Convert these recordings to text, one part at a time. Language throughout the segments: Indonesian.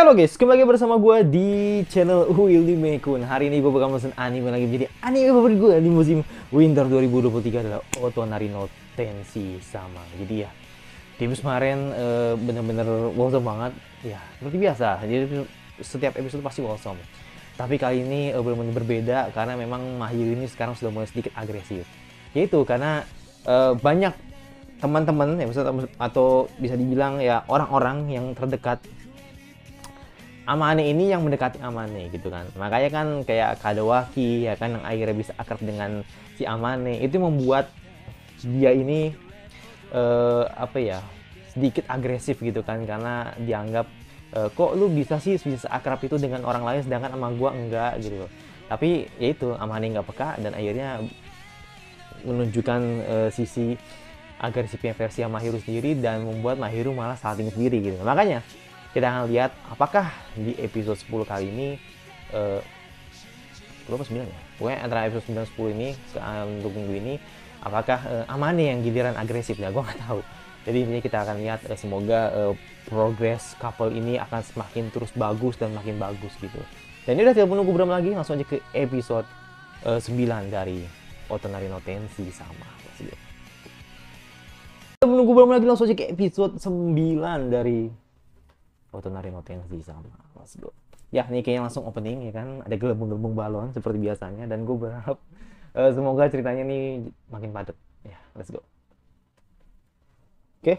Halo guys, kembali lagi bersama gue di channel Willy Mekun Hari ini gue bakal mesen anime lagi Jadi anime favorit gue di musim winter 2023 adalah Otonari no sama Jadi gitu ya, di kemarin benar eh, bener-bener wholesome banget Ya, seperti biasa, jadi setiap episode pasti wholesome Tapi kali ini uh, eh, bener berbeda karena memang mahir ini sekarang sudah mulai sedikit agresif Yaitu karena eh, banyak teman-teman ya, atau bisa dibilang ya orang-orang yang terdekat Amane ini yang mendekati Amane gitu kan. Makanya kan kayak Kadowaki ya kan yang akhirnya bisa akrab dengan si Amane itu membuat dia ini uh, apa ya sedikit agresif gitu kan karena dianggap uh, kok lu bisa sih bisa akrab itu dengan orang lain sedangkan sama gua enggak gitu loh. Tapi ya itu Amane nggak peka dan akhirnya menunjukkan uh, sisi agresifnya versi Mahiru sendiri dan membuat Mahiru malah salting sendiri gitu. Makanya kita akan lihat apakah di episode 10 kali ini uh, 10 apa 9 ya? Pokoknya antara episode 9 10 ini eh, untuk minggu ini apakah uh, eh, Amane yang giliran agresif ya? Gua nggak tahu. Jadi ini kita akan lihat uh, semoga uh, progres couple ini akan semakin terus bagus dan makin bagus gitu. Dan ini udah tidak menunggu berapa lagi langsung aja ke episode uh, 9 dari Otonari no Tensi sama. Tidak menunggu berapa lagi langsung aja ke episode 9 dari Otonari yang Tenzi sama Let's Go. Ya, ini kayaknya langsung opening ya kan. Ada gelembung-gelembung balon seperti biasanya dan gue berharap uh, semoga ceritanya ini makin padat. Ya, yeah, let's go. Oke. Okay.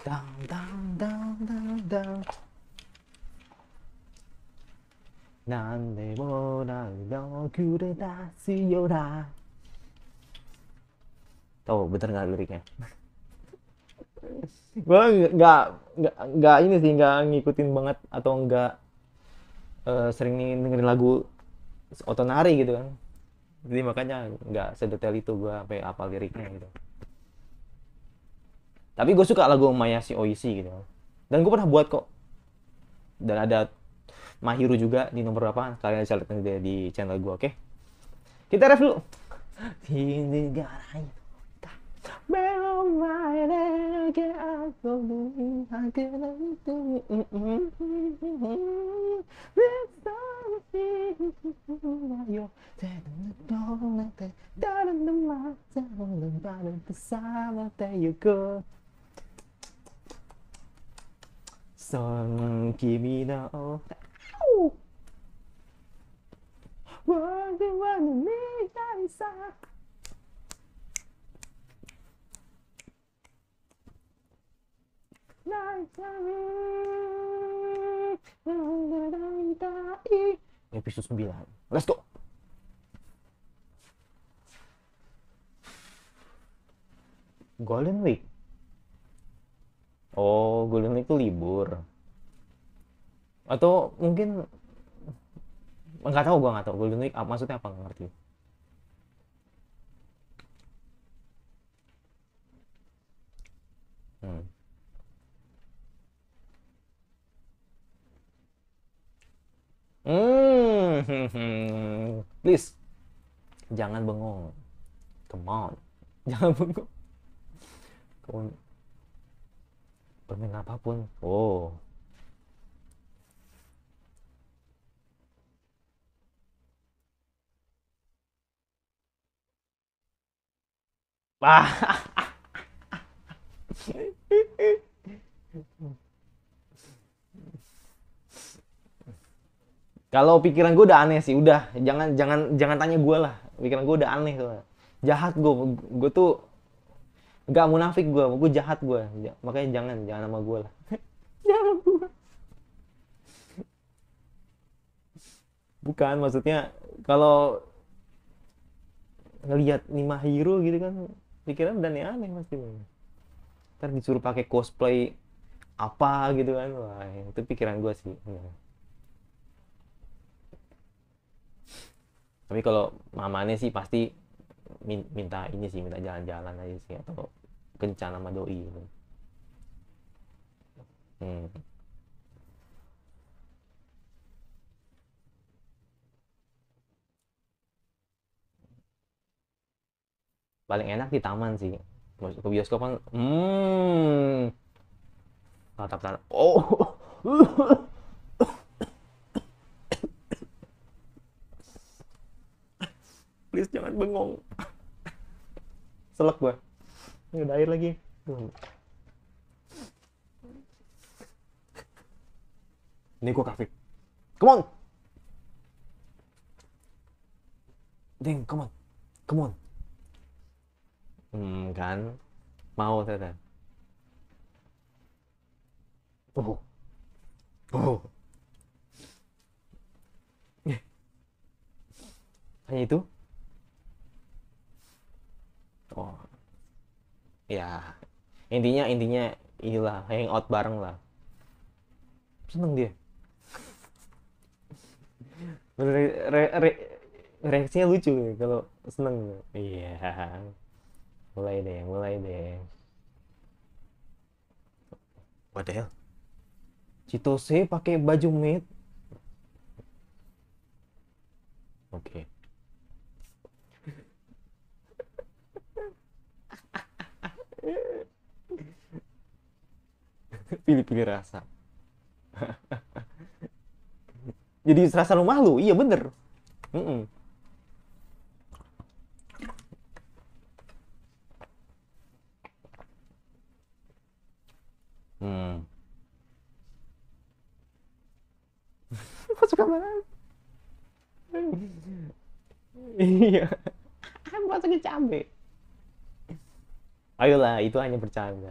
Dang, dang, dang, dang, dang. 何でもないのくれたしよだ Oh bener nggak liriknya? gue nggak nggak ini sih nggak ngikutin banget atau nggak uh, sering dengerin lagu otonari gitu kan jadi makanya nggak sedetail itu gue sampai apa liriknya gitu tapi gue suka lagu Maya si Oishi gitu dan gue pernah buat kok dan ada Mahiru juga di nomor berapa kalian bisa lihat di channel gue oke okay? kita review dulu Where alright, I get out of the way. I get everything. There's something about your dead in the dawn, that down in the mountain, the bottom the silence. There you go. そ君の World, you wanna make that Episode 9 Let's go Golden Week Oh Golden Week itu libur Atau mungkin Nggak tahu gue nggak tahu Golden Week apa maksudnya apa gak ngerti Hmm Please, jangan bengong. Come on, jangan bengong. Come on. Permen apapun. Oh, Wah. Kalau pikiran gue udah aneh sih, udah jangan jangan jangan tanya gue lah. Pikiran gue udah aneh tuh. Jahat gue, gue tuh gak munafik gue, gue jahat gue. Makanya jangan jangan sama gue lah. jangan gue. Bukan maksudnya kalau ngelihat Nima Hero gitu kan pikiran udah aneh-aneh pasti ntar disuruh pakai cosplay apa gitu kan wah itu pikiran gue sih tapi kalau mamanya sih pasti minta ini sih minta jalan-jalan aja sih atau kencan sama doi gitu. hmm. paling enak di taman sih masuk ke bioskop kan hmm tatap tatap oh please jangan bengong selek gua ini ada air lagi hmm. ini gua kafe come on ding come on come on hmm kan mau teteh, oh oh hanya itu oh ya intinya intinya inilah out bareng lah seneng dia re, re, re, re, reaksinya lucu ya, kalau seneng iya yeah. mulai deh mulai deh what the hell Citose pakai baju mid oke okay. pilih-pilih rasa jadi rasa rumah lu iya bener mm -mm. Hmm. suka banget. iya. Kan buat cabe. Ayolah, itu hanya bercanda.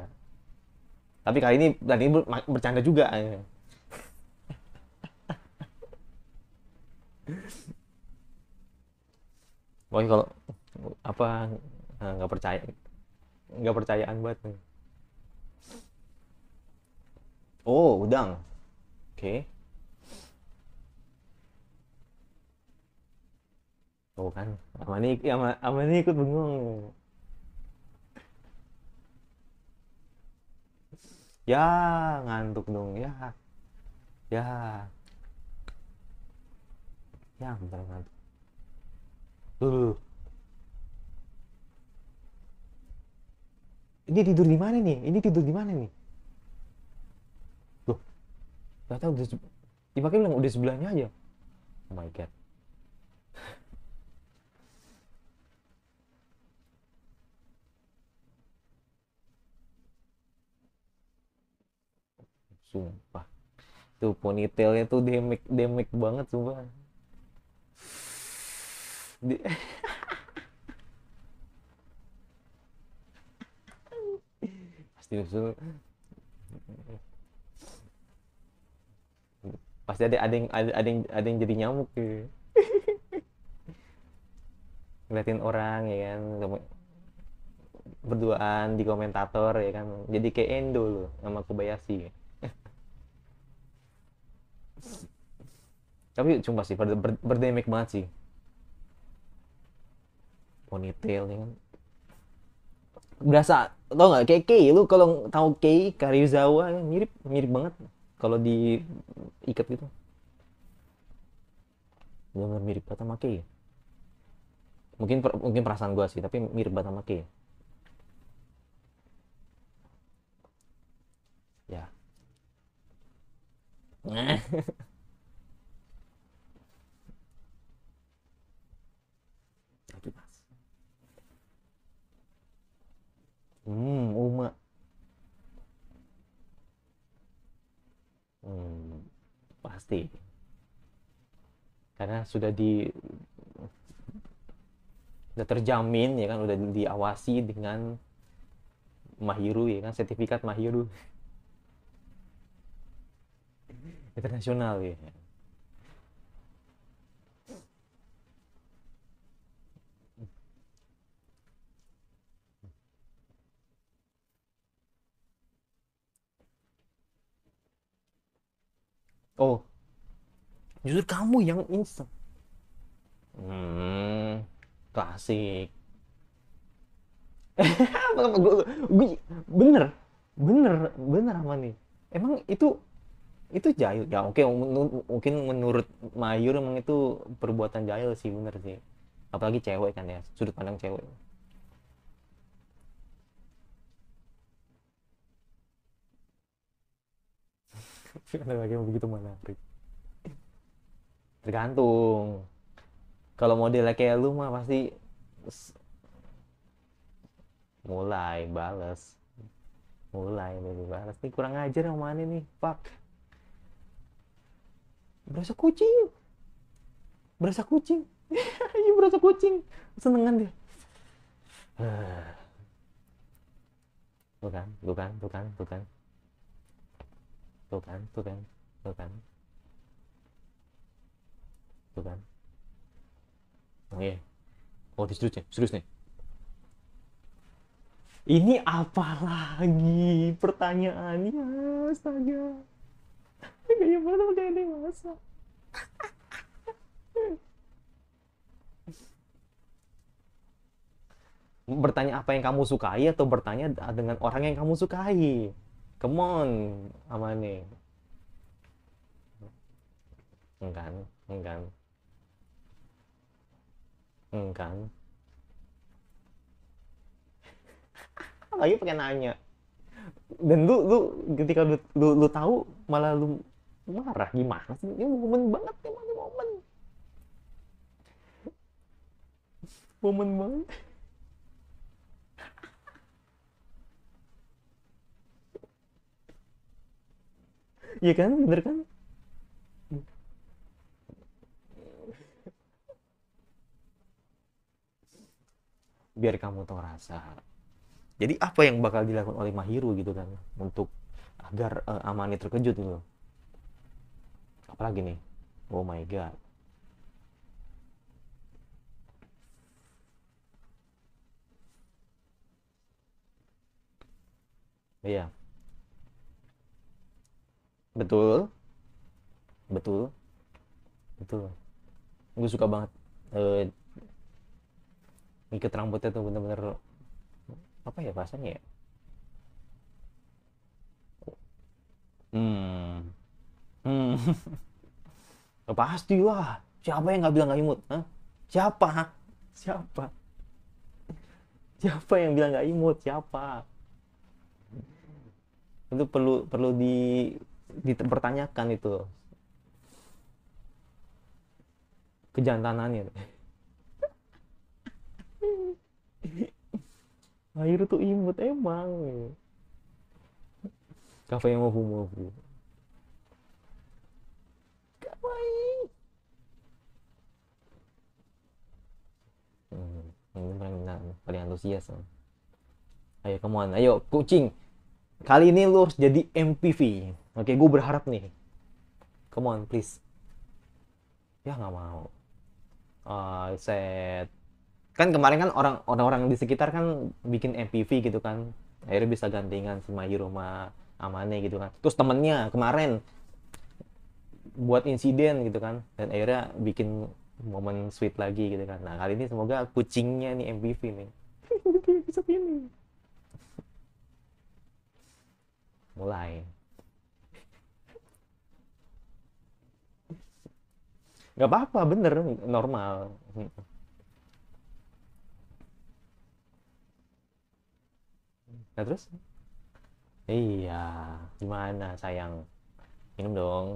Tapi kali ini dan ini bercanda juga. Pokoknya kalau apa eh, nggak percaya nggak percayaan banget. Oh, udang. Oke. Okay. Oh kan, Amani, Amani ikut bengong. ya ngantuk dong ya ya ya bentar ngantuk dulu ini tidur di mana nih ini tidur di mana nih loh nggak tahu udah dipakai bilang udah sebelahnya aja oh my god sumpah tuh ponytailnya tuh demek demek banget sumpah Di... pasti usul pasti ada ada yang ada, ada yang ada yang jadi nyamuk ya ngeliatin orang ya kan berduaan di komentator ya kan jadi kayak Endo loh sama Kobayashi ya. tapi cuma sih ber, ber, berdemik banget sih ponytail nih kan berasa tau nggak kayak Kei lu kalau tahu Kei Karizawa mirip mirip banget kalau di ikat gitu benar mirip banget sama Kei mungkin per, mungkin perasaan gua sih tapi mirip banget sama Kei ya pasti karena sudah di sudah terjamin ya kan udah diawasi dengan Mahiru ya kan sertifikat Mahiru internasional ya justru kamu yang insta. hmm klasik bener bener bener apa nih emang itu itu jahil ya oke mungkin menurut Mayur emang itu perbuatan jahil sih bener sih apalagi cewek kan ya sudut pandang cewek ada lagi yang begitu menarik tergantung kalau modelnya kayak lu mah pasti mulai balas mulai baby balas nih kurang ajar yang mana nih pak berasa kucing berasa kucing iya berasa kucing senengan dia bukan bukan bukan bukan bukan bukan bukan gitu kan oke oh serius nih serius nih ini apa lagi pertanyaannya astaga pernah mana kayak dewasa bertanya apa yang kamu sukai atau bertanya dengan orang yang kamu sukai come on amane enggan enggan Enggak. lagi pengen nanya dan lu lu ketika lu lu, lu tahu malah lu marah gimana sih ini momen banget teman momen momen banget Iya kan, bener kan? biar kamu tahu rasa jadi apa yang bakal dilakukan oleh Mahiru gitu kan untuk agar uh, Amani terkejut gitu apalagi nih oh my god iya betul betul betul gue suka banget uh, ngikut rambutnya tuh bener-bener apa ya bahasanya ya hmm hmm pasti lah siapa yang nggak bilang nggak imut Hah? siapa siapa siapa yang bilang nggak imut siapa itu perlu perlu di dipertanyakan itu kejantanannya air tuh imut emang kafe yang mau mau kawaii hmm, ini paling benar paling antusias ayo come on ayo kucing kali ini lu harus jadi MPV oke gue berharap nih come on please ya nggak mau uh, set kan kemarin kan orang orang-orang di sekitar kan bikin MPV gitu kan akhirnya bisa gantingan si Mayu Roma Amane gitu kan terus temennya kemarin buat insiden gitu kan dan akhirnya bikin momen sweet lagi gitu kan nah kali ini semoga kucingnya nih MPV nih bisa ini mulai nggak apa-apa bener normal hmm. nah terus iya gimana sayang minum dong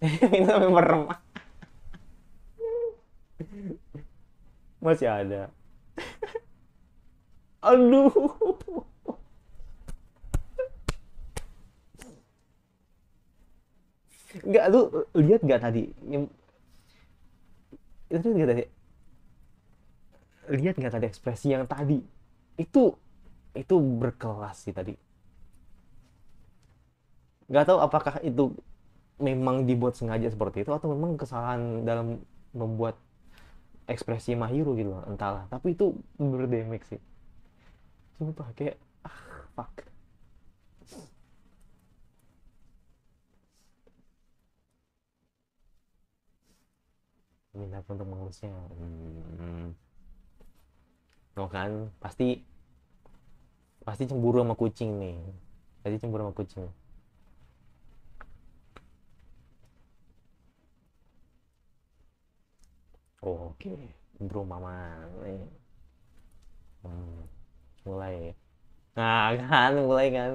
minum sampai merem masih ada aduh Enggak, lu lihat nggak tadi? Itu lihat nggak tadi? Lihat nggak tadi ekspresi yang tadi? Itu itu berkelas sih tadi nggak tahu apakah itu memang dibuat sengaja seperti itu atau memang kesalahan dalam membuat ekspresi Mahiru gitu loh, entahlah tapi itu berdemik sih sumpah kayak ah fuck minta untuk mengurusnya hmm. no kan pasti pasti cemburu sama kucing nih pasti cemburu sama kucing oh, oke okay. bro mama nih hmm. mulai nah kan mulai kan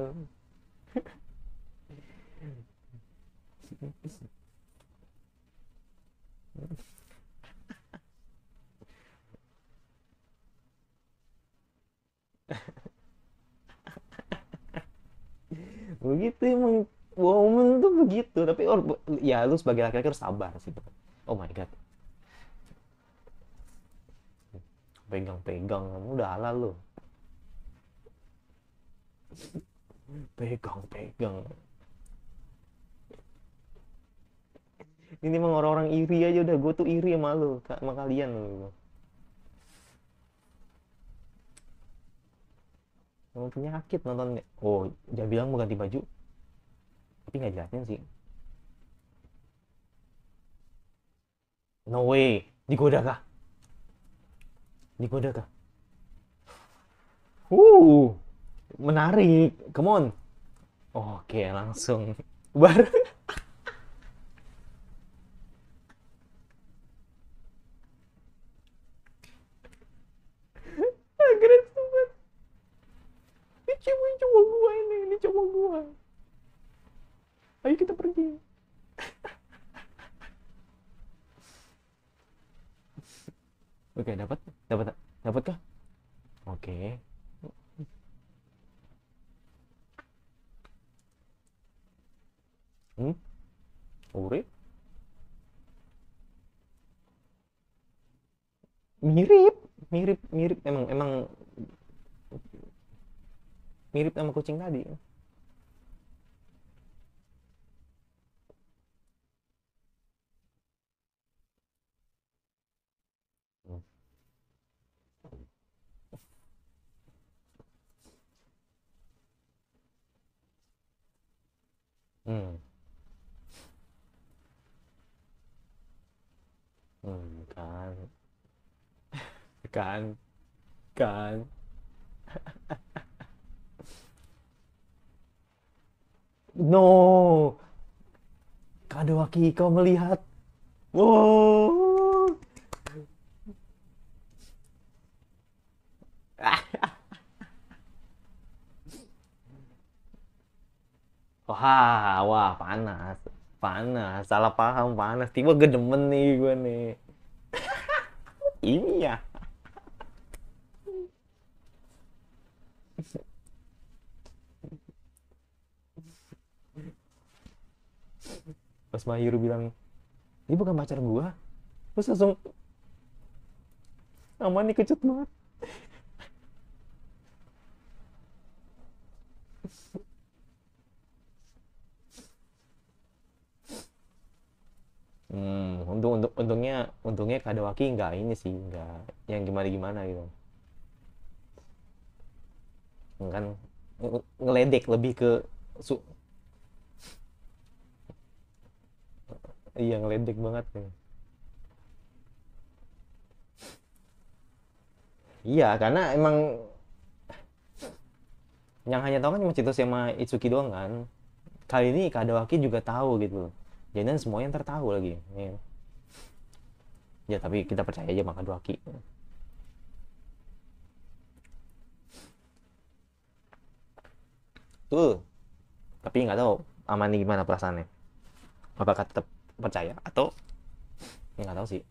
Yeah. begitu emang woman tuh begitu tapi or, ya lu sebagai laki-laki harus sabar sih oh my god pegang-pegang kamu udah halal lu pegang-pegang ini emang orang-orang iri aja udah gue tuh iri sama lu sama kalian lu emang penyakit nonton oh dia bilang mau ganti baju tapi nggak jelasin sih no way digoda kah digoda kah uh menarik come on oke langsung baru cewek cowok gue ini ini cowok gue ayo kita pergi oke dapat dapat dapat kah chính là điểm ừ ừ can, can, can No. Kadowaki kau melihat. Wow. Wah, wah panas. Panas, salah paham panas. Tiba gedemen nih gue nih. Ini ya. pas Mahiru bilang ini bukan pacar gua terus langsung aman nih kecut banget Hmm, untung, untung untungnya untungnya Kadawaki nggak ini sih nggak yang gimana gimana gitu. Kan ngeledek lebih ke su, Iya ngeledek banget ya. Iya karena emang yang hanya tahu kan cuma Cito sama Itsuki doang kan. Kali ini Kadawaki juga tahu gitu. Jadi semua semuanya tertahu lagi. Ya. ya tapi kita percaya aja sama Kadawaki. Tuh. Tapi nggak tahu Amani gimana perasaannya. Apakah tetap percaya atau ya nggak tahu sih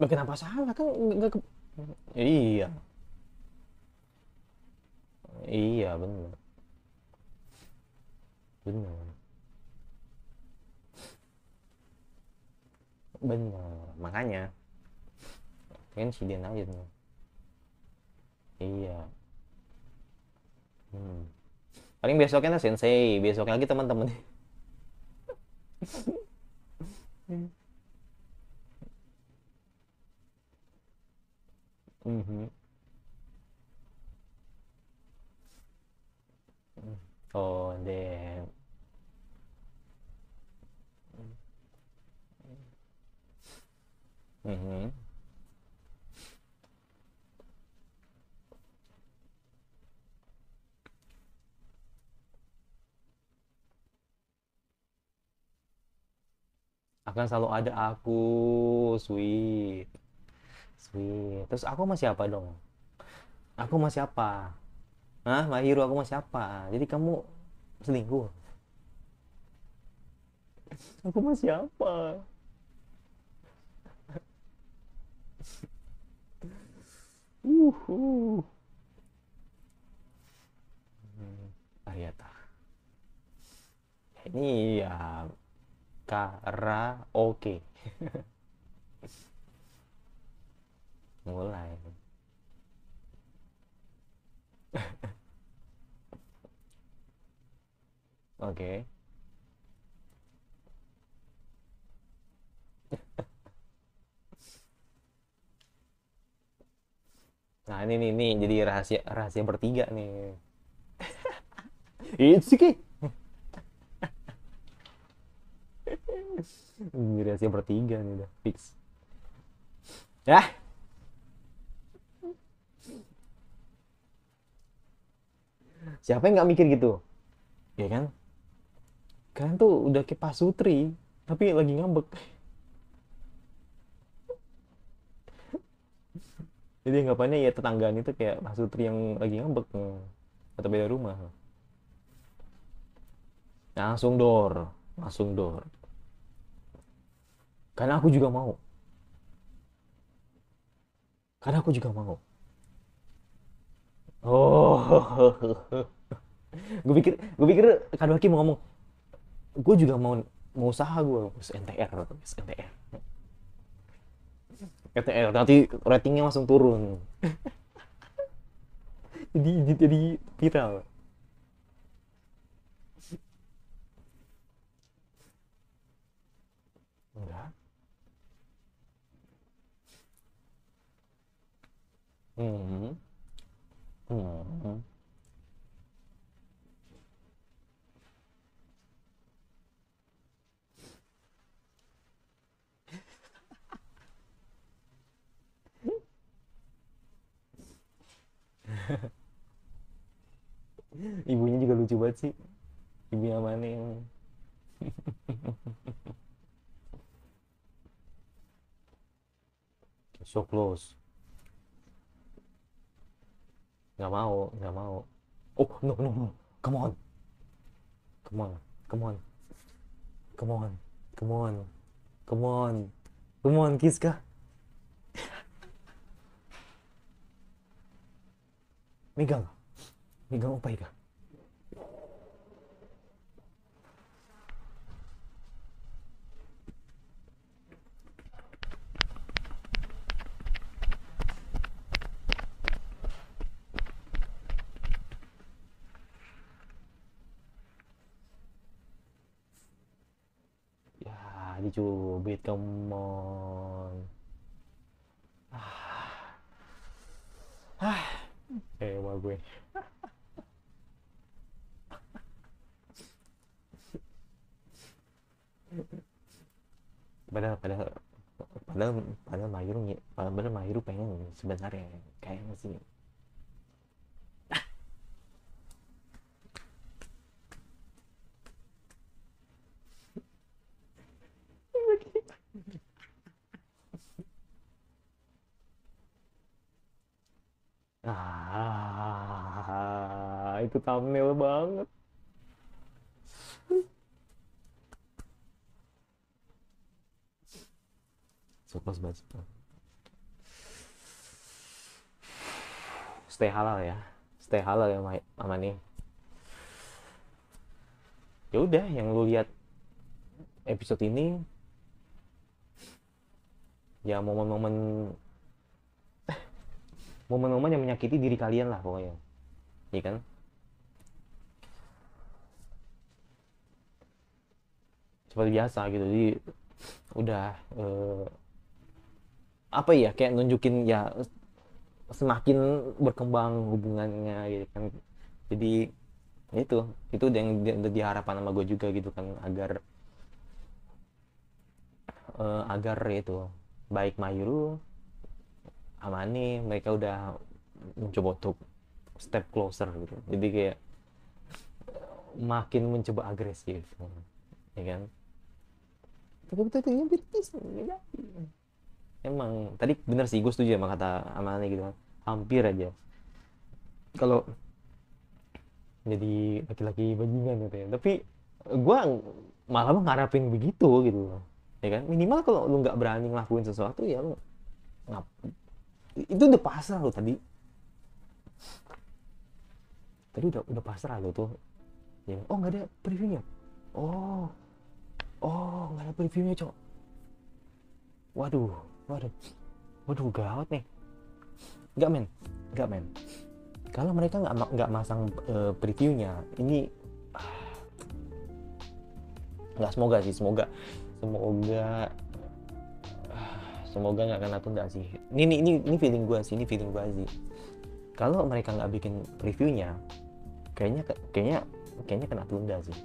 bagian apa salah kan nggak ke... iya iya benar benar benar makanya kan si dia tuh iya hmm paling besoknya tuh sensei besoknya lagi teman-teman Mm-hmm. Oh, damn. Mm-hmm. akan selalu ada aku sweet sweet terus aku masih apa dong aku masih apa ah Mahiru aku masih apa jadi kamu selingkuh aku masih apa uhuh ternyata hmm, ini ya karaoke mulai oke nah ini nih, jadi rahasia rahasia bertiga nih sih. Juri ya, bertiga nih udah fix. Ya. Siapa yang nggak mikir gitu? Ya kan? Kalian tuh udah ke pasutri, tapi lagi ngambek. Jadi anggapannya ya tetanggaan itu kayak pasutri yang lagi ngambek hmm, atau beda rumah. Langsung dor, langsung dor. Karena aku juga mau. Karena aku juga mau. Oh. gue pikir gue pikir Kado Hakim mau ngomong gue juga mau mau usaha gue terus NTR terus NTR NTR nanti ratingnya langsung turun jadi jadi viral Mm-hmm. Ibunya juga lucu banget sih. Ibu yang mana yang... so close. Nggak mau, nggak mau. Oh, no, no, no. Come on. Come on. Come on. Come on. Come on. Come on. Come on, kiss ka. Megang. Megang upay ka. come on. Ah. Ah. Ewa eh, gue. padahal padahal padahal padahal Mayur padahal Mayur pengen sebenarnya kayak masih halal ya stay halal ya mama nih ya udah yang lu lihat episode ini ya momen-momen momen-momen yang menyakiti diri kalian lah pokoknya iya kan seperti biasa gitu jadi udah eh, apa ya kayak nunjukin ya semakin berkembang hubungannya gitu kan jadi ya itu itu yang di, diharapkan sama gue juga gitu kan agar uh, agar itu baik Mayuru Amani mereka udah mencoba untuk step closer gitu jadi kayak makin mencoba agresif ya kan tapi ya kan. emang tadi bener sih gue setuju sama kata Amani gitu kan hampir aja kalau jadi laki-laki bajingan gitu ya tapi gue malah mengharapin begitu gitu loh ya kan minimal kalau lu nggak berani ngelakuin sesuatu ya lu ngap itu udah pasrah lo tadi tadi udah udah pasrah lo tuh ya kan? oh nggak ada previewnya oh oh nggak ada previewnya cok waduh waduh waduh gawat nih nggak men nggak men kalau mereka nggak nggak masang uh, previewnya ini ah, nggak uh, semoga sih semoga semoga ah, semoga nggak kena tunda sih ini ini ini, ini feeling gue sih ini feeling gue sih kalau mereka nggak bikin previewnya kayaknya kayaknya kayaknya kena tunda sih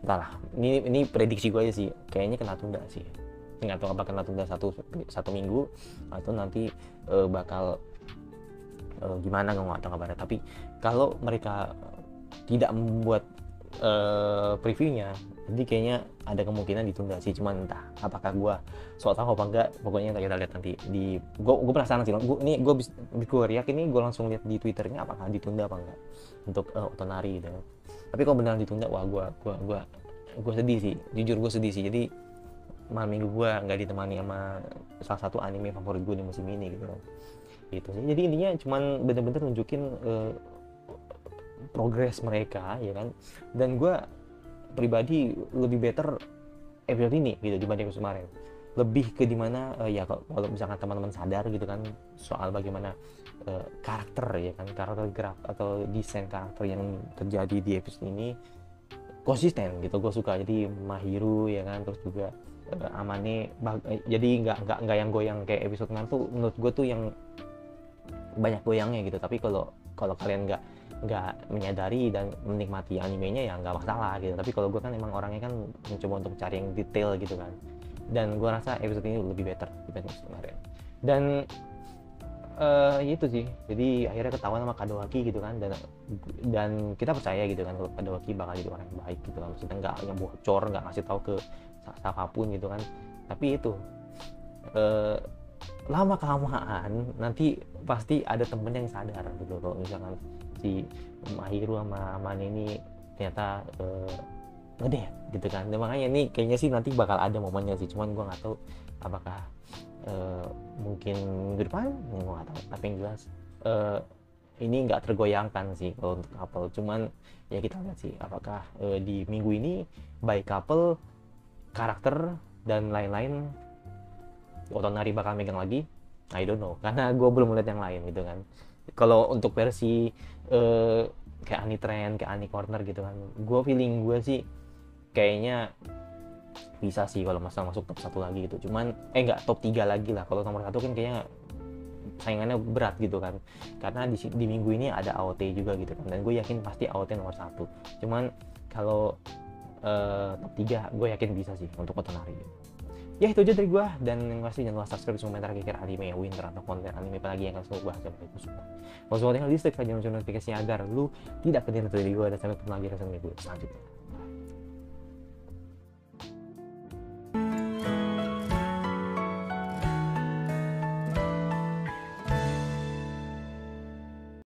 entahlah ini ini prediksi gue aja sih kayaknya kena tunda sih nggak atau apa kena tunda satu satu minggu atau nah, nanti uh, bakal uh, gimana nggak tahu kabarnya tapi kalau mereka tidak membuat uh, previewnya jadi kayaknya ada kemungkinan ditunda sih cuman entah apakah gue soal tahu apa enggak pokoknya kita lihat nanti di gue gue penasaran sih gue ini gue gue riak ini gue langsung lihat di twitternya apakah ditunda apa enggak untuk uh, otonari gitu tapi kalau benar ditunda wah gue gue gue gue sedih sih jujur gue sedih sih jadi malam minggu gue nggak ditemani sama salah satu anime favorit gue di musim ini gitu kan gitu sih jadi intinya cuman bener-bener nunjukin uh, progres mereka ya kan dan gue pribadi lebih better episode ini gitu dibanding kemarin lebih ke dimana uh, ya kalau, misalkan teman-teman sadar gitu kan soal bagaimana uh, karakter ya kan karakter graf atau desain karakter yang terjadi di episode ini konsisten gitu gue suka jadi Mahiru ya kan terus juga Amane bah, jadi nggak nggak nggak yang goyang kayak episode kemarin tuh menurut gue tuh yang banyak goyangnya gitu tapi kalau kalau kalian nggak nggak menyadari dan menikmati animenya ya nggak masalah gitu tapi kalau gue kan emang orangnya kan mencoba untuk cari yang detail gitu kan dan gue rasa episode ini lebih better dibanding kemarin dan uh, itu sih jadi akhirnya ketahuan sama Kadowaki gitu kan dan dan kita percaya gitu kan kalau Kadowaki bakal jadi orang yang baik gitu kan maksudnya nggak yang bocor nggak ngasih tahu ke siapapun gitu kan tapi itu eh, lama kelamaan nanti pasti ada temen yang sadar gitu loh misalkan si Mahiru sama Aman ini ternyata eh, ngedeh gitu kan nah, makanya ini kayaknya sih nanti bakal ada momennya sih cuman gue nggak tahu apakah eh, mungkin minggu depan gue nggak tahu tapi yang jelas eh, ini nggak tergoyangkan sih kalau untuk couple cuman ya kita lihat sih apakah e, di minggu ini baik couple karakter dan lain-lain Otonari bakal megang lagi I don't know karena gue belum melihat yang lain gitu kan kalau untuk versi uh, kayak Ani Trend kayak Ani Corner gitu kan gue feeling gue sih kayaknya bisa sih kalau masalah masuk top satu lagi gitu cuman eh nggak top 3 lagi lah kalau nomor satu kan kayaknya saingannya berat gitu kan karena di, di minggu ini ada AOT juga gitu kan dan gue yakin pasti AOT nomor satu cuman kalau uh, top 3 gue yakin bisa sih untuk Otonari ya itu aja dari gue dan yang pasti jangan lupa subscribe komentar kira-kira anime winter atau konten anime apa lagi yang suka? gue akan itu semua kalau semua tinggal di stick aja notifikasinya agar lu tidak ketinggalan video gue dan sampai ketemu lagi di gue selanjutnya